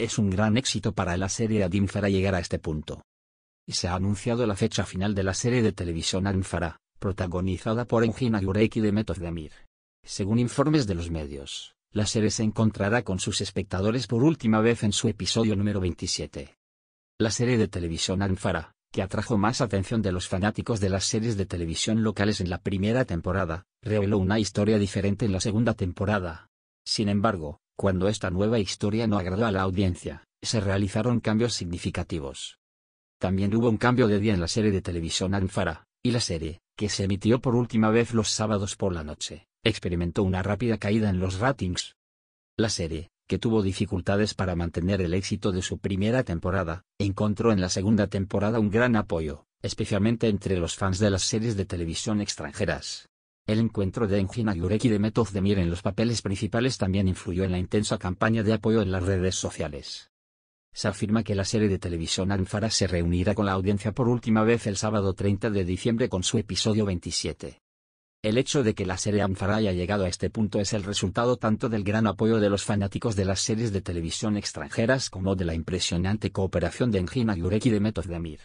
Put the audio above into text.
Es un gran éxito para la serie Adimfara llegar a este punto. Y se ha anunciado la fecha final de la serie de televisión Anfara, protagonizada por Engin Yurek y Demet Demir. Según informes de los medios, la serie se encontrará con sus espectadores por última vez en su episodio número 27. La serie de televisión Anfara, que atrajo más atención de los fanáticos de las series de televisión locales en la primera temporada, reveló una historia diferente en la segunda temporada. Sin embargo, cuando esta nueva historia no agradó a la audiencia, se realizaron cambios significativos. También hubo un cambio de día en la serie de televisión Anfara, y la serie, que se emitió por última vez los sábados por la noche, experimentó una rápida caída en los ratings. La serie, que tuvo dificultades para mantener el éxito de su primera temporada, encontró en la segunda temporada un gran apoyo, especialmente entre los fans de las series de televisión extranjeras. El encuentro de Engina Yurek y de Demir en los papeles principales también influyó en la intensa campaña de apoyo en las redes sociales. Se afirma que la serie de televisión Anfara se reunirá con la audiencia por última vez el sábado 30 de diciembre con su episodio 27. El hecho de que la serie Anfara haya llegado a este punto es el resultado tanto del gran apoyo de los fanáticos de las series de televisión extranjeras como de la impresionante cooperación de Engina Yurek y de Demir.